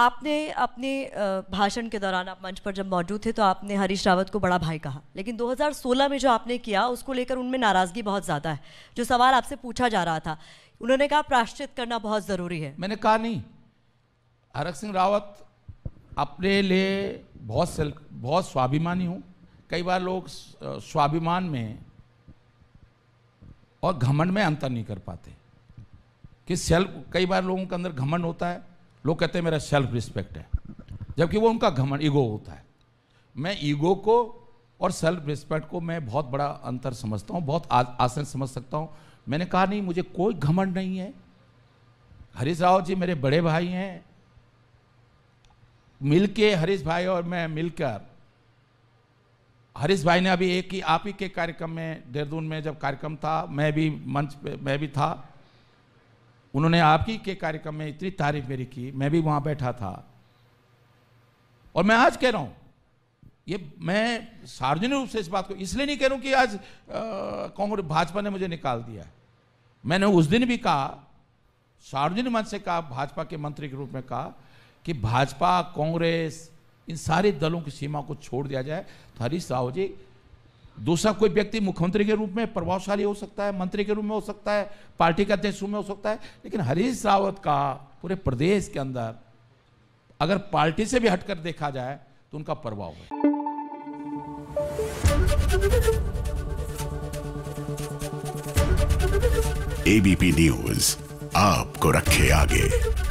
आपने अपने भाषण के दौरान आप मंच पर जब मौजूद थे तो आपने हरीश रावत को बड़ा भाई कहा लेकिन 2016 में जो आपने किया उसको लेकर उनमें नाराज़गी बहुत ज़्यादा है जो सवाल आपसे पूछा जा रहा था उन्होंने कहा प्राश्चित करना बहुत ज़रूरी है मैंने कहा नहीं हरक सिंह रावत अपने लिए बहुत सेल्फ बहुत स्वाभिमानी हूँ कई बार लोग स्वाभिमान में और घमंड में अंतर नहीं कर पाते कि सेल्फ कई बार लोगों के अंदर घमंड होता है लोग कहते हैं मेरा सेल्फ रिस्पेक्ट है जबकि वो उनका घमंड ईगो होता है मैं ईगो को और सेल्फ रिस्पेक्ट को मैं बहुत बड़ा अंतर समझता हूँ बहुत आसन समझ सकता हूँ मैंने कहा नहीं मुझे कोई घमंड नहीं है हरीश राव जी मेरे बड़े भाई हैं मिलके हरीश भाई और मैं मिलकर हरीश भाई ने अभी एक ही आप ही के कार्यक्रम में देहरादून में जब कार्यक्रम था मैं भी मंच पे मैं भी था उन्होंने आप ही के कार्यक्रम में इतनी तारीफ मेरी की मैं भी वहां बैठा था और मैं आज कह रहा हूं ये मैं सार्वजनिक रूप से इस बात को इसलिए नहीं कह रहा हूं कि आज कांग्रेस भाजपा ने मुझे निकाल दिया मैंने उस दिन भी कहा सार्वजनिक मंच से कहा भाजपा के मंत्री के रूप में कहा कि भाजपा कांग्रेस इन सारे दलों की सीमा को छोड़ दिया जाए तो हरीश राव जी दूसरा कोई व्यक्ति मुख्यमंत्री के रूप में प्रभावशाली हो सकता है मंत्री के रूप में हो सकता है पार्टी के अध्यक्ष रूप में हो सकता है लेकिन हरीश रावत का पूरे प्रदेश के अंदर अगर पार्टी से भी हटकर देखा जाए तो उनका प्रभाव है एबीपी न्यूज आपको रखे आगे